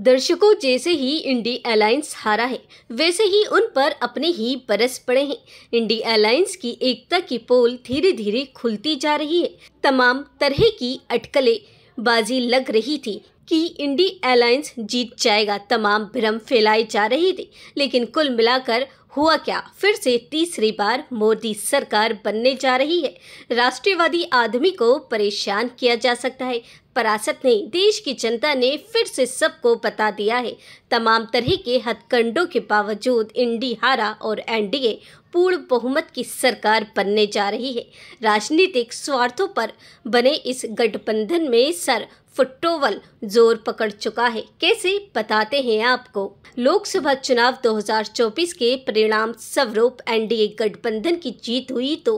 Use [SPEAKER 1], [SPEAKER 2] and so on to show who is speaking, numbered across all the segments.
[SPEAKER 1] दर्शकों जैसे ही इंडी एलायंस हारा है वैसे ही उन पर अपने ही बरस पड़े हैं इंडी एलायंस की एकता की पोल धीरे धीरे खुलती जा रही है तमाम तरह की अटकलें बाजी लग रही थी कि इंडी एलायंस जीत जाएगा तमाम भ्रम फैलाए जा रहे थे लेकिन कुल मिलाकर हुआ क्या फिर से तीसरी बार मोदी सरकार बनने जा रही है राष्ट्रवादी आदमी को परेशान किया जा सकता है परासत ने देश की जनता ने फिर से सबको बता दिया है तमाम तरह के हथकंडों के बावजूद इंडी हारा और एनडीए पूर्ण बहुमत की सरकार बनने जा रही है राजनीतिक स्वार्थों पर बने इस गठबंधन में सर फुटोवल जोर पकड़ चुका है कैसे बताते हैं आपको लोकसभा चुनाव 2024 के परिणाम स्वरूप एनडीए गठबंधन की जीत हुई तो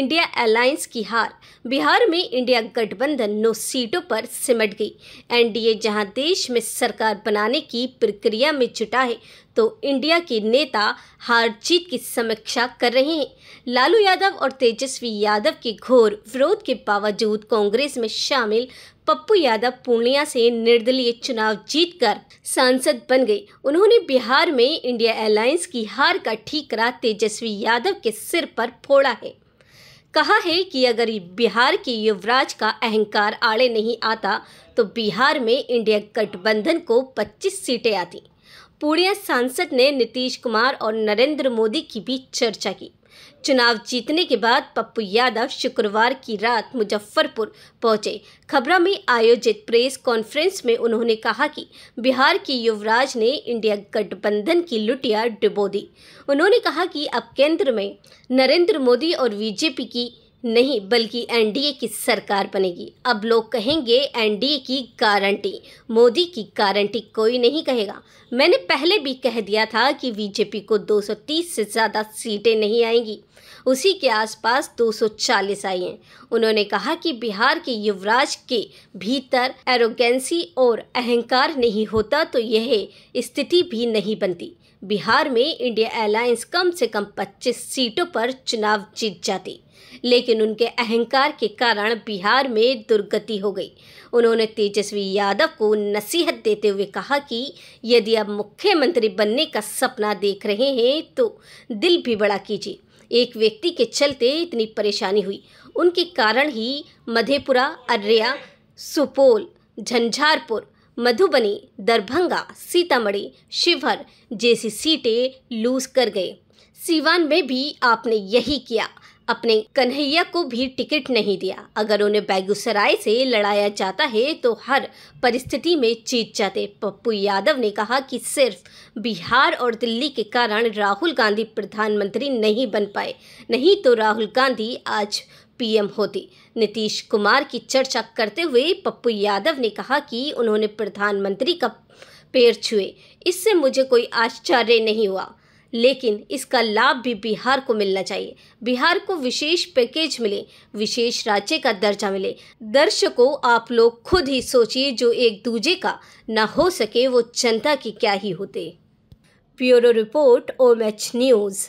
[SPEAKER 1] इंडिया अलायंस की हार बिहार में इंडिया गठबंधन नौ सीटों पर सिमट गई एनडीए जहां देश में सरकार बनाने की प्रक्रिया में जुटा है तो इंडिया के नेता हार जीत की समीक्षा कर रहे हैं लालू यादव और तेजस्वी यादव के घोर विरोध के बावजूद कांग्रेस में शामिल पप्पू यादव पूर्णिया से निर्दलीय चुनाव जीतकर सांसद बन गए उन्होंने बिहार में इंडिया एयरलाइंस की हार का ठीकरा तेजस्वी यादव के सिर पर फोड़ा है कहा है कि अगर बिहार के युवराज का अहंकार आड़े नहीं आता तो बिहार में इंडिया गठबंधन को 25 सीटें आती पूर्णिया सांसद ने नीतीश कुमार और नरेंद्र मोदी की भी चर्चा की चुनाव जीतने के बाद पप्पू यादव शुक्रवार की रात मुजफ्फरपुर पहुंचे खबरा में आयोजित प्रेस कॉन्फ्रेंस में उन्होंने कहा कि बिहार के युवराज ने इंडिया गठबंधन की लुटिया डुबो दी उन्होंने कहा कि अब केंद्र में नरेंद्र मोदी और बीजेपी की नहीं बल्कि एनडीए की सरकार बनेगी अब लोग कहेंगे एनडीए की गारंटी मोदी की गारंटी कोई नहीं कहेगा मैंने पहले भी कह दिया था कि बीजेपी को 230 से ज़्यादा सीटें नहीं आएंगी उसी के आसपास 240 आई हैं उन्होंने कहा कि बिहार के युवराज के भीतर एरोगेंसी और अहंकार नहीं होता तो यह स्थिति भी नहीं बनती बिहार में इंडिया एयरलाइंस कम से कम 25 सीटों पर चुनाव जीत जाती लेकिन उनके अहंकार के कारण बिहार में दुर्गति हो गई उन्होंने तेजस्वी यादव को नसीहत देते हुए कहा कि यदि आप मुख्यमंत्री बनने का सपना देख रहे हैं तो दिल भी बड़ा कीजिए एक व्यक्ति के चलते इतनी परेशानी हुई उनके कारण ही मधेपुरा अररिया सुपौल झंझारपुर मधुबनी दरभंगा सीतामढ़ी शिवहर जैसी सीटें लूज कर गए सीवान में भी आपने यही किया अपने कन्हैया को भी टिकट नहीं दिया अगर उन्हें बेगूसराय से लड़ाया जाता है तो हर परिस्थिति में जीत जाते पप्पू यादव ने कहा कि सिर्फ बिहार और दिल्ली के कारण राहुल गांधी प्रधानमंत्री नहीं बन पाए नहीं तो राहुल गांधी आज पीएम होती नीतीश कुमार की चर्चा करते हुए पप्पू यादव ने कहा कि उन्होंने प्रधानमंत्री का पैर छुए इससे मुझे कोई आश्चर्य नहीं हुआ लेकिन इसका लाभ भी बिहार को मिलना चाहिए बिहार को विशेष पैकेज मिले विशेष राज्य का दर्जा मिले दर्शकों आप लोग खुद ही सोचिए जो एक दूजे का ना हो सके वो जनता की क्या ही होते bureau report Om H news